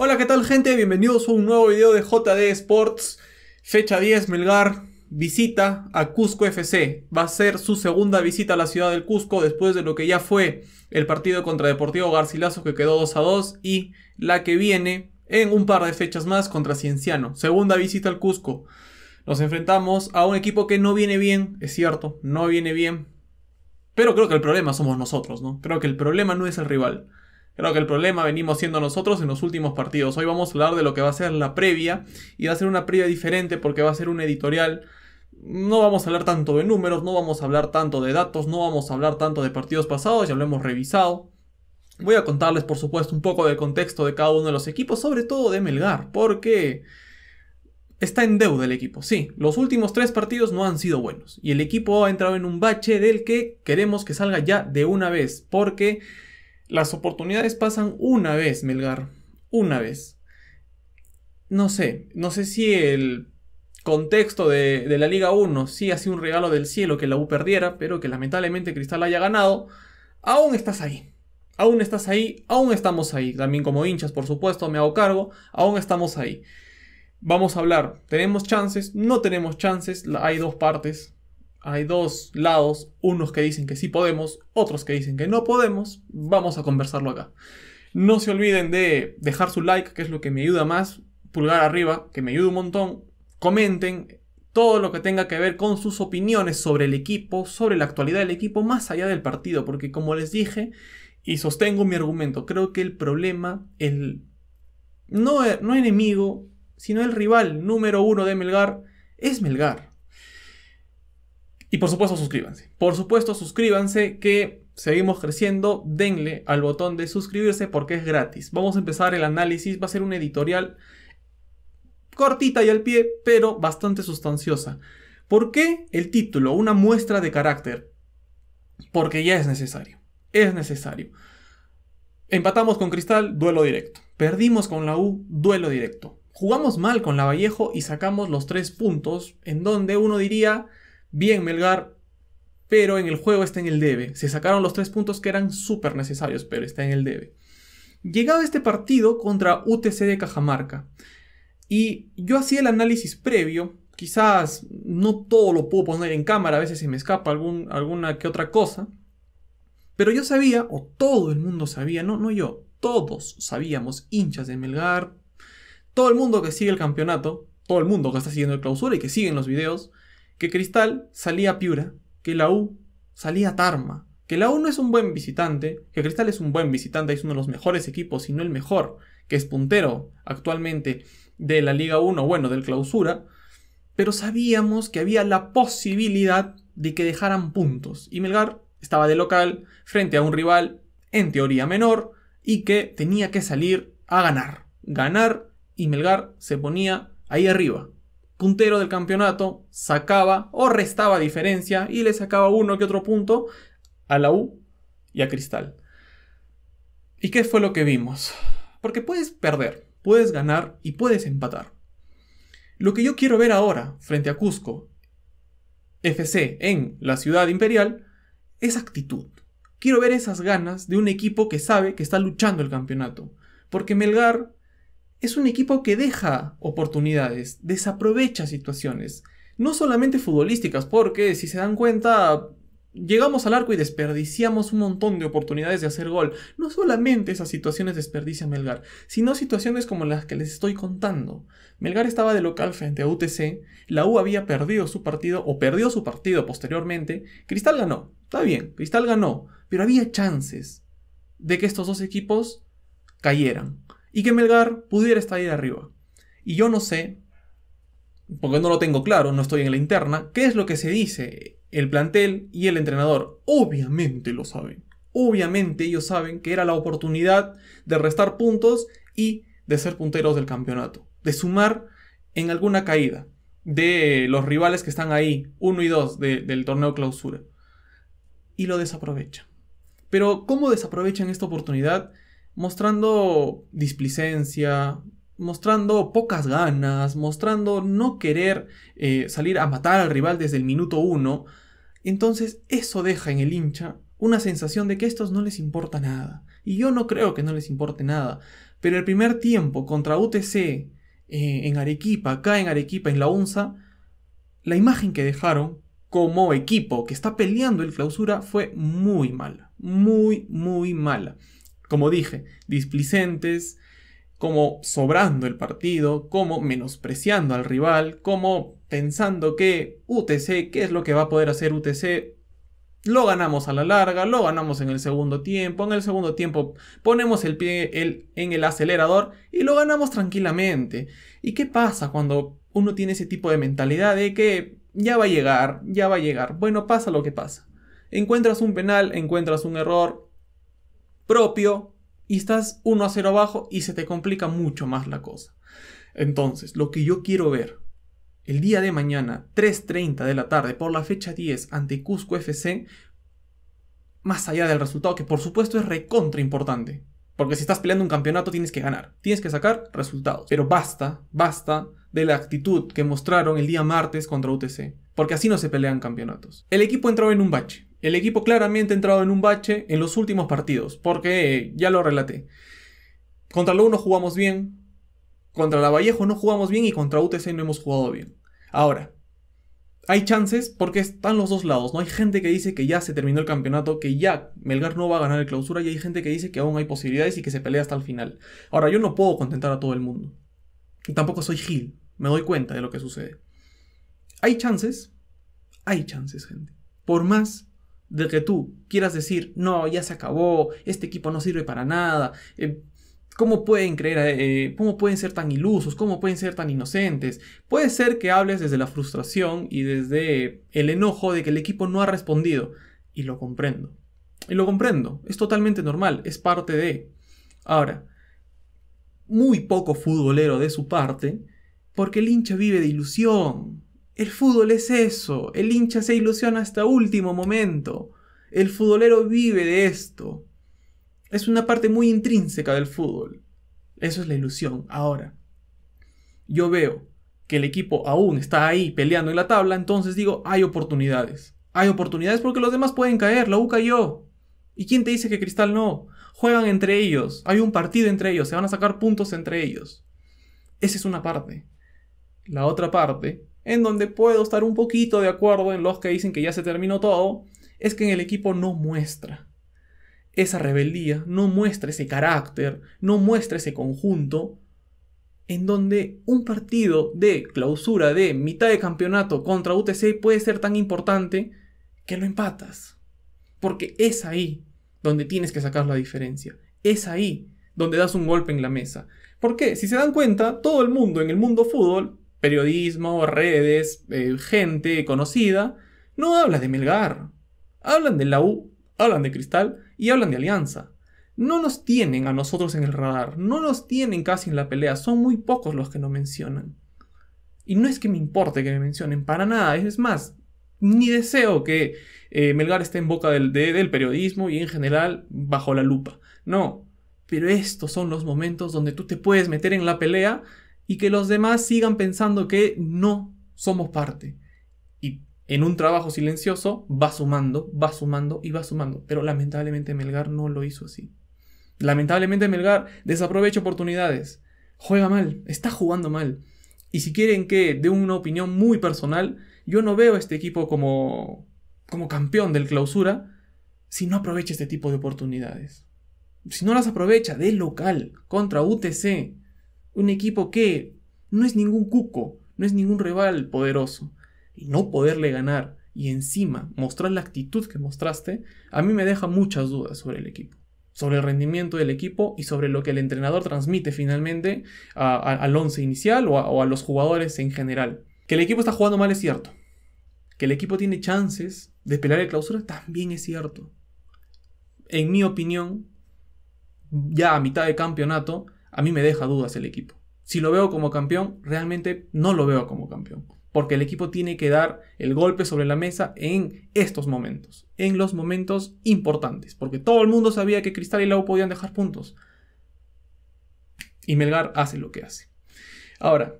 Hola, ¿qué tal gente? Bienvenidos a un nuevo video de JD Sports. Fecha 10, Melgar visita a Cusco FC. Va a ser su segunda visita a la ciudad del Cusco después de lo que ya fue el partido contra Deportivo Garcilaso que quedó 2 a 2 y la que viene en un par de fechas más contra Cienciano. Segunda visita al Cusco. Nos enfrentamos a un equipo que no viene bien, es cierto, no viene bien. Pero creo que el problema somos nosotros, ¿no? Creo que el problema no es el rival. Creo que el problema venimos siendo nosotros en los últimos partidos. Hoy vamos a hablar de lo que va a ser la previa y va a ser una previa diferente porque va a ser un editorial. No vamos a hablar tanto de números, no vamos a hablar tanto de datos, no vamos a hablar tanto de partidos pasados, ya lo hemos revisado. Voy a contarles, por supuesto, un poco del contexto de cada uno de los equipos, sobre todo de Melgar, porque está en deuda el equipo. Sí, los últimos tres partidos no han sido buenos y el equipo ha entrado en un bache del que queremos que salga ya de una vez, porque las oportunidades pasan una vez, Melgar. Una vez. No sé, no sé si el contexto de, la Liga 1 sí ha sido un regalo del cielo que la U perdiera, pero que lamentablemente Cristal haya ganado. Aún estás ahí. Aún estás ahí, aún estamos ahí. También como hinchas, por supuesto, me hago cargo, aún estamos ahí. Vamos a hablar, ¿tenemos chances? No tenemos chances, hay dos partes hay dos lados, unos que dicen que sí podemos, otros que dicen que no podemos, vamos a conversarlo acá. No se olviden de dejar su like, que es lo que me ayuda más, pulgar arriba, que me ayuda un montón, comenten todo lo que tenga que ver con sus opiniones sobre el equipo, sobre la actualidad del equipo, más allá del partido, porque como les dije y sostengo mi argumento, creo que el problema, el no, no enemigo, sino el rival número uno de Melgar, es Melgar. Y por supuesto, suscríbanse. Por supuesto, suscríbanse que seguimos creciendo. Denle al botón de suscribirse porque es gratis. Vamos a empezar el análisis. Va a ser un editorial cortita y al pie, pero bastante sustanciosa. ¿Por qué el título? Una muestra de carácter. Porque ya es necesario. Es necesario. Empatamos con Cristal, duelo directo. Perdimos con la U, duelo directo. Jugamos mal con la Vallejo y sacamos los tres puntos en donde uno diría, Bien, Melgar, pero en el juego está en el debe. Se sacaron los tres puntos que eran súper necesarios, pero está en el debe. Llegaba este partido contra UTC de Cajamarca. Y yo hacía el análisis previo. Quizás no todo lo puedo poner en cámara, a veces se me escapa alguna que otra cosa. Pero yo sabía, o todo el mundo sabía, no, no yo, todos sabíamos, hinchas de Melgar, todo el mundo que sigue el campeonato, todo el mundo que está siguiendo el clausura y que siguen los videos, que Cristal salía Piura, que la U salía Tarma, que la U no es un buen visitante, que Cristal es un buen visitante, es uno de los mejores equipos, si no el mejor, que es puntero actualmente de la Liga 1, bueno, del clausura, pero sabíamos que había la posibilidad de que dejaran puntos, y Melgar estaba de local frente a un rival, en teoría menor, y que tenía que salir a ganar, ganar, y Melgar se ponía ahí arriba, puntero del campeonato sacaba o restaba diferencia y le sacaba uno que otro punto a la U y a Cristal. ¿Y qué fue lo que vimos? Porque puedes perder, puedes ganar y puedes empatar. Lo que yo quiero ver ahora frente a Cusco FC en la ciudad imperial es actitud. Quiero ver esas ganas de un equipo que sabe que está luchando el campeonato. Porque Melgar es un equipo que deja oportunidades, desaprovecha situaciones, no solamente futbolísticas, porque si se dan cuenta, llegamos al arco y desperdiciamos un montón de oportunidades de hacer gol. No solamente esas situaciones desperdicia Melgar, sino situaciones como las que les estoy contando. Melgar estaba de local frente a UTC, la U había perdido su partido o perdió su partido posteriormente, Cristal ganó, está bien, Cristal ganó, pero había chances de que estos dos equipos cayeran y que Melgar pudiera estar ahí arriba. Y yo no sé, porque no lo tengo claro, no estoy en la interna, qué es lo que se dice el plantel y el entrenador. Obviamente lo saben. Obviamente ellos saben que era la oportunidad de restar puntos y de ser punteros del campeonato, de sumar en alguna caída de los rivales que están ahí, 1 y 2 del torneo clausura. Y lo desaprovechan. Pero ¿cómo desaprovechan esta oportunidad? mostrando displicencia, mostrando pocas ganas, mostrando no querer eh, salir a matar al rival desde el minuto uno, entonces eso deja en el hincha una sensación de que a estos no les importa nada. Y yo no creo que no les importe nada. Pero el primer tiempo contra UTC eh, en Arequipa, acá en Arequipa, en la UNSA, la imagen que dejaron como equipo que está peleando el clausura fue muy mala. Muy, muy mala como dije, displicentes, como sobrando el partido, como menospreciando al rival, como pensando que UTC, ¿qué es lo que va a poder hacer UTC? Lo ganamos a la larga, lo ganamos en el segundo tiempo, en el segundo tiempo ponemos el pie en el acelerador y lo ganamos tranquilamente. ¿Y qué pasa cuando uno tiene ese tipo de mentalidad de que ya va a llegar, ya va a llegar? Bueno, pasa lo que pasa. Encuentras un penal, encuentras un error, propio y estás 1 a 0 abajo y se te complica mucho más la cosa. Entonces, lo que yo quiero ver el día de mañana, 3.30 de la tarde, por la fecha 10 ante Cusco FC, más allá del resultado, que por supuesto es recontra importante, porque si estás peleando un campeonato tienes que ganar, tienes que sacar resultados. Pero basta, basta de la actitud que mostraron el día martes contra UTC, porque así no se pelean campeonatos. El equipo entró en un bache, el equipo claramente ha entrado en un bache en los últimos partidos, porque eh, ya lo relaté. Contra U no jugamos bien, contra Vallejo no jugamos bien y contra UTC no hemos jugado bien. Ahora, hay chances porque están los dos lados, ¿no? Hay gente que dice que ya se terminó el campeonato, que ya Melgar no va a ganar el clausura y hay gente que dice que aún hay posibilidades y que se pelea hasta el final. Ahora, yo no puedo contentar a todo el mundo. Y tampoco soy Gil, me doy cuenta de lo que sucede. Hay chances, hay chances, gente. Por más de que tú quieras decir, no, ya se acabó, este equipo no sirve para nada, eh, ¿cómo pueden creer, eh, eh, cómo pueden ser tan ilusos, cómo pueden ser tan inocentes? Puede ser que hables desde la frustración y desde el enojo de que el equipo no ha respondido, y lo comprendo. Y lo comprendo, es totalmente normal, es parte de... Ahora, muy poco futbolero de su parte, porque el hincha vive de ilusión, el fútbol es eso, el hincha se ilusiona hasta último momento, el futbolero vive de esto. Es una parte muy intrínseca del fútbol. Eso es la ilusión. Ahora, yo veo que el equipo aún está ahí peleando en la tabla, entonces digo, hay oportunidades. Hay oportunidades porque los demás pueden caer, la U cayó. ¿Y quién te dice que Cristal no? Juegan entre ellos, hay un partido entre ellos, se van a sacar puntos entre ellos. Esa es una parte. La otra parte en donde puedo estar un poquito de acuerdo en los que dicen que ya se terminó todo, es que en el equipo no muestra esa rebeldía, no muestra ese carácter, no muestra ese conjunto, en donde un partido de clausura de mitad de campeonato contra UTC puede ser tan importante que lo empatas. Porque es ahí donde tienes que sacar la diferencia. Es ahí donde das un golpe en la mesa. porque Si se dan cuenta, todo el mundo en el mundo fútbol periodismo, redes, eh, gente conocida, no hablan de Melgar. Hablan de la U, hablan de Cristal y hablan de Alianza. No nos tienen a nosotros en el radar, no nos tienen casi en la pelea, son muy pocos los que nos mencionan. Y no es que me importe que me mencionen, para nada, es más, ni deseo que eh, Melgar esté en boca del, del periodismo y en general bajo la lupa. No, pero estos son los momentos donde tú te puedes meter en la pelea y que los demás sigan pensando que no somos parte. Y en un trabajo silencioso va sumando, va sumando y va sumando. Pero lamentablemente Melgar no lo hizo así. Lamentablemente Melgar desaprovecha oportunidades, juega mal, está jugando mal. Y si quieren que dé una opinión muy personal, yo no veo a este equipo como, como campeón del clausura si no aprovecha este tipo de oportunidades. Si no las aprovecha de local contra UTC, un equipo que no es ningún cuco, no es ningún rival poderoso. Y no poderle ganar y encima mostrar la actitud que mostraste, a mí me deja muchas dudas sobre el equipo, sobre el rendimiento del equipo y sobre lo que el entrenador transmite finalmente al once inicial o a, o a los jugadores en general. Que el equipo está jugando mal es cierto. Que el equipo tiene chances de pelear el clausura también es cierto. En mi opinión, ya a mitad de campeonato, a mí me deja dudas el equipo. Si lo veo como campeón, realmente no lo veo como campeón. Porque el equipo tiene que dar el golpe sobre la mesa en estos momentos, en los momentos importantes. Porque todo el mundo sabía que Cristal y Lau podían dejar puntos. Y Melgar hace lo que hace. Ahora,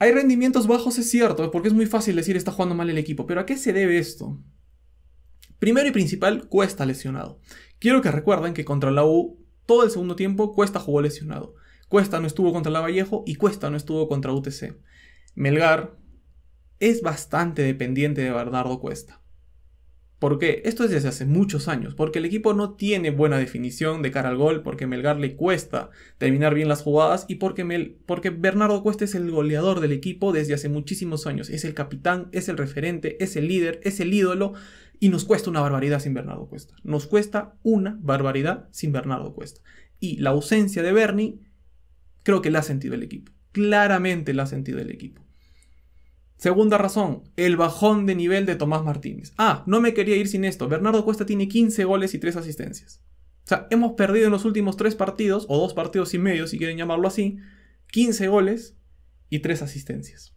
hay rendimientos bajos, es cierto, porque es muy fácil decir está jugando mal el equipo, pero ¿a qué se debe esto? Primero y principal, Cuesta lesionado. Quiero que recuerden que contra la U todo el segundo tiempo Cuesta jugó lesionado. Cuesta no estuvo contra Lavallejo y Cuesta no estuvo contra UTC. Melgar es bastante dependiente de Bernardo Cuesta. ¿Por qué? Esto es desde hace muchos años, porque el equipo no tiene buena definición de cara al gol, porque Melgar le cuesta terminar bien las jugadas y porque, porque Bernardo Cuesta es el goleador del equipo desde hace muchísimos años. Es el capitán, es el referente, es el líder, es el ídolo y nos cuesta una barbaridad sin Bernardo Cuesta. Nos cuesta una barbaridad sin Bernardo Cuesta. Y la ausencia de Bernie creo que la ha sentido el equipo. Claramente la ha sentido el equipo. Segunda razón, el bajón de nivel de Tomás Martínez. Ah, no me quería ir sin esto. Bernardo Cuesta tiene 15 goles y 3 asistencias. O sea, hemos perdido en los últimos 3 partidos, o 2 partidos y medio, si quieren llamarlo así, 15 goles y 3 asistencias.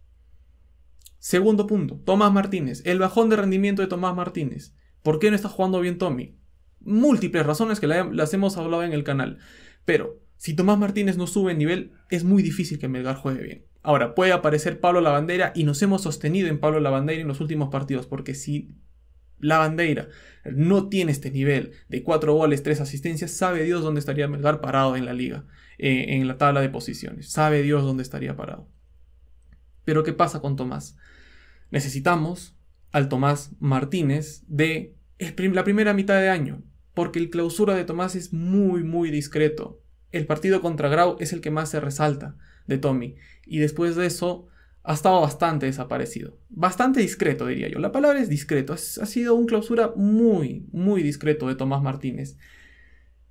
Segundo punto, Tomás Martínez. El bajón de rendimiento de Tomás Martínez. ¿Por qué no está jugando bien Tommy? Múltiples razones que las hemos hablado en el canal. Pero, si Tomás Martínez no sube en nivel, es muy difícil que Melgar juegue bien. Ahora, puede aparecer Pablo Lavandera y nos hemos sostenido en Pablo Lavandera en los últimos partidos, porque si Lavandera no tiene este nivel de cuatro goles, tres asistencias, sabe Dios dónde estaría Melgar parado en la liga, eh, en la tabla de posiciones, sabe Dios dónde estaría parado. Pero ¿qué pasa con Tomás? Necesitamos al Tomás Martínez de la primera mitad de año, porque el clausura de Tomás es muy, muy discreto. El partido contra Grau es el que más se resalta de Tommy. Y después de eso ha estado bastante desaparecido. Bastante discreto, diría yo. La palabra es discreto. Ha sido un clausura muy, muy discreto de Tomás Martínez.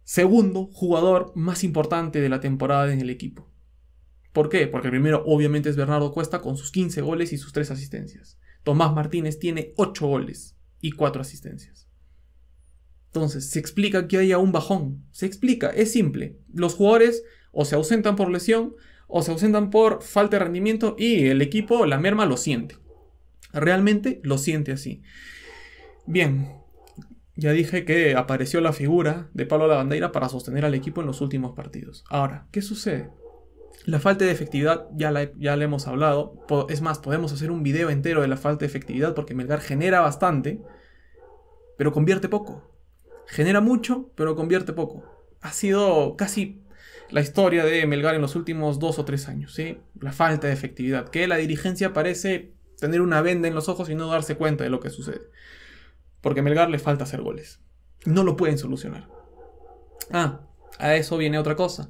Segundo jugador más importante de la temporada en el equipo. ¿Por qué? Porque primero obviamente es Bernardo Cuesta con sus 15 goles y sus 3 asistencias. Tomás Martínez tiene 8 goles y 4 asistencias. Entonces, se explica que haya un bajón. Se explica, es simple. Los jugadores o se ausentan por lesión o se ausentan por falta de rendimiento y el equipo, la merma, lo siente. Realmente lo siente así. Bien, ya dije que apareció la figura de Pablo Lavandeira para sostener al equipo en los últimos partidos. Ahora, ¿qué sucede? La falta de efectividad, ya la, ya hemos hablado. Es más, podemos hacer un video entero de la falta de efectividad porque Melgar genera bastante, pero convierte poco. Genera mucho, pero convierte poco. Ha sido casi la historia de Melgar en los últimos dos o tres años, ¿sí? La falta de efectividad, que la dirigencia parece tener una venda en los ojos y no darse cuenta de lo que sucede. Porque a Melgar le falta hacer goles. No lo pueden solucionar. Ah, a eso viene otra cosa.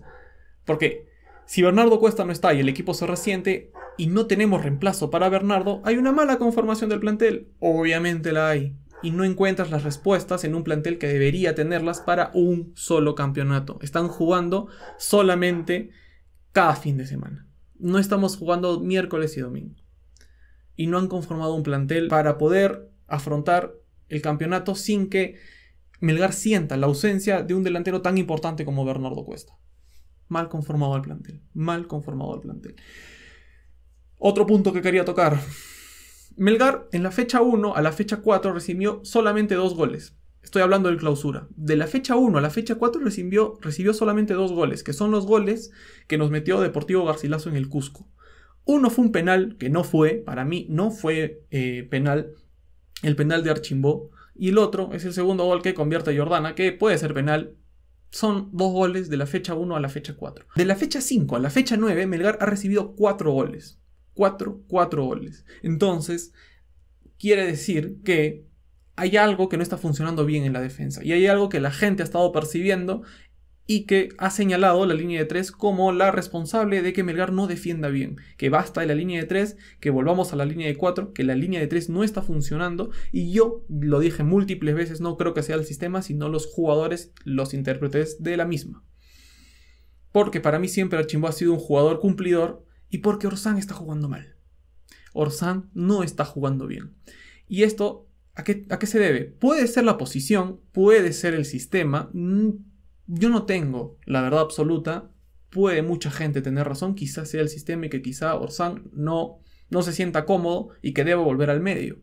Porque si Bernardo Cuesta no está y el equipo se resiente y no tenemos reemplazo para Bernardo, hay una mala conformación del plantel. Obviamente la hay y no encuentras las respuestas en un plantel que debería tenerlas para un solo campeonato. Están jugando solamente cada fin de semana. No estamos jugando miércoles y domingo. Y no han conformado un plantel para poder afrontar el campeonato sin que Melgar sienta la ausencia de un delantero tan importante como Bernardo Cuesta. Mal conformado el plantel, mal conformado el plantel. Otro punto que quería tocar, Melgar en la fecha 1 a la fecha 4 recibió solamente dos goles. Estoy hablando del clausura. De la fecha 1 a la fecha 4 recibió, recibió solamente dos goles, que son los goles que nos metió Deportivo Garcilaso en el Cusco. Uno fue un penal, que no fue, para mí no fue eh, penal, el penal de Archimbó. Y el otro es el segundo gol que convierte a Jordana, que puede ser penal. Son dos goles de la fecha 1 a la fecha 4. De la fecha 5 a la fecha 9, Melgar ha recibido cuatro goles. 4, 4 goles. Entonces, quiere decir que hay algo que no está funcionando bien en la defensa y hay algo que la gente ha estado percibiendo y que ha señalado la línea de 3 como la responsable de que Melgar no defienda bien, que basta de la línea de 3, que volvamos a la línea de 4, que la línea de 3 no está funcionando y yo lo dije múltiples veces, no creo que sea el sistema, sino los jugadores, los intérpretes de la misma. Porque para mí siempre Archimbo ha sido un jugador cumplidor y porque Orsán está jugando mal. Orsán no está jugando bien. Y esto, ¿a qué, se debe? Puede ser la posición, puede ser el sistema. Mm, yo no tengo la verdad absoluta. Puede mucha gente tener razón, quizás sea el sistema y que quizá Orsán no, no se sienta cómodo y que deba volver al medio.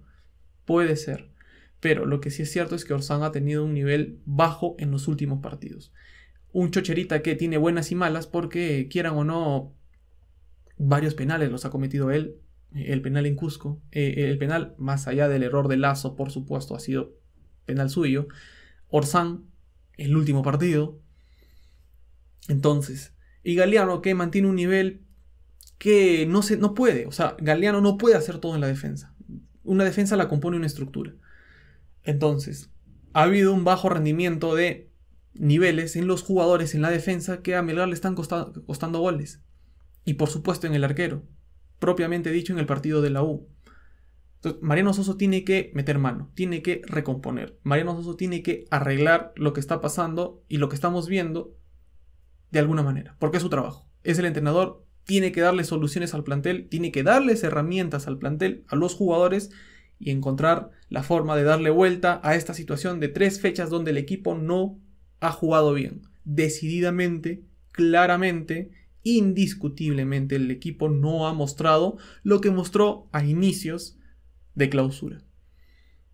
Puede ser. Pero lo que sí es cierto es que Orsán ha tenido un nivel bajo en los últimos partidos. Un chocherita que tiene buenas y malas porque quieran o no varios penales los ha cometido él. Eh, el penal en Cusco, eh, el penal, más allá del error de Lazo, por supuesto, ha sido penal suyo. Orsán, el último partido. Entonces, y Galeano que mantiene un nivel que no, se, no puede, o sea, Galeano no puede hacer todo en la defensa. Una defensa la compone una estructura. Entonces, ha habido un bajo rendimiento de niveles en los jugadores en la defensa que a Melgar le están costando goles y por supuesto en el arquero, propiamente dicho en el partido de la U. Mariano Soso tiene que meter mano, tiene que recomponer. Mariano Soso tiene que arreglar lo que está pasando y lo que estamos viendo de alguna manera, porque es su trabajo. Es el entrenador, tiene que darle soluciones al plantel, tiene que darles herramientas al plantel, a los jugadores y encontrar la forma de darle vuelta a esta situación de tres fechas donde el equipo no ha jugado bien. Decididamente, claramente indiscutiblemente el equipo no ha mostrado lo que mostró a inicios de clausura.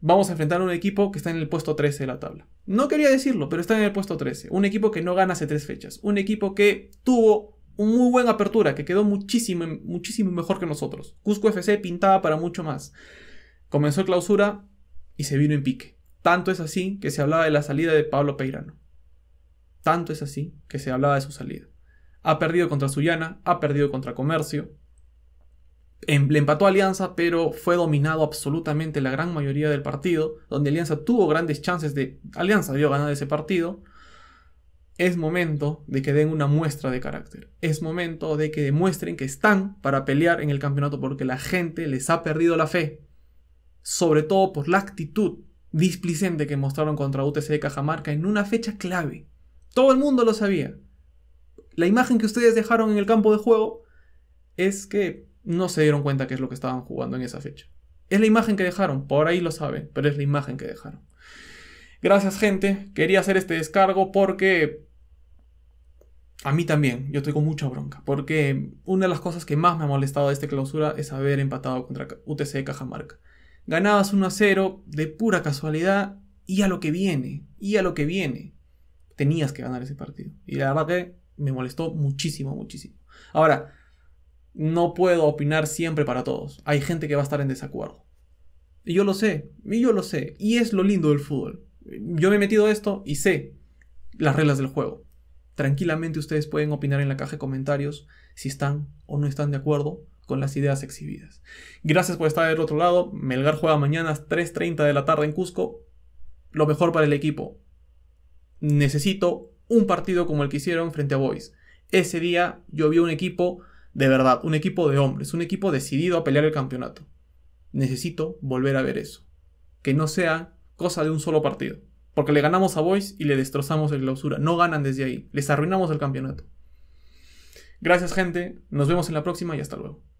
Vamos a enfrentar a un equipo que está en el puesto 13 de la tabla. No quería decirlo, pero está en el puesto 13. Un equipo que no gana hace tres fechas. Un equipo que tuvo muy buena apertura, que quedó muchísimo, muchísimo mejor que nosotros. Cusco FC pintaba para mucho más. Comenzó clausura y se vino en pique. Tanto es así que se hablaba de la salida de Pablo Peirano. Tanto es así que se hablaba de su salida. Ha perdido contra Sullana, ha perdido contra Comercio. Le empató Alianza, pero fue dominado absolutamente la gran mayoría del partido, donde Alianza tuvo grandes chances de... Alianza dio ganar ese partido. Es momento de que den una muestra de carácter. Es momento de que demuestren que están para pelear en el campeonato porque la gente les ha perdido la fe. Sobre todo por la actitud displicente que mostraron contra UTC de Cajamarca en una fecha clave. Todo el mundo lo sabía la imagen que ustedes dejaron en el campo de juego es que no se dieron cuenta que es lo que estaban jugando en esa fecha. Es la imagen que dejaron, por ahí lo saben, pero es la imagen que dejaron. Gracias gente, quería hacer este descargo porque a mí también, yo estoy con mucha bronca, porque una de las cosas que más me ha molestado de esta clausura es haber empatado contra UTC Cajamarca. Ganabas 1 a 0 de pura casualidad y a lo que viene, y a lo que viene. Tenías que ganar ese partido. Y la verdad que me molestó muchísimo, muchísimo. Ahora, no puedo opinar siempre para todos. Hay gente que va a estar en desacuerdo. Y yo lo sé, y yo lo sé. Y es lo lindo del fútbol. Yo me he metido esto y sé las reglas del juego. Tranquilamente ustedes pueden opinar en la caja de comentarios si están o no están de acuerdo con las ideas exhibidas. Gracias por estar del otro lado. Melgar juega mañana a 3.30 de la tarde en Cusco. Lo mejor para el equipo. Necesito un partido como el que hicieron frente a Boys. Ese día yo vi un equipo de verdad, un equipo de hombres, un equipo decidido a pelear el campeonato. Necesito volver a ver eso. Que no sea cosa de un solo partido. Porque le ganamos a Boys y le destrozamos el clausura. No ganan desde ahí. Les arruinamos el campeonato. Gracias gente, nos vemos en la próxima y hasta luego.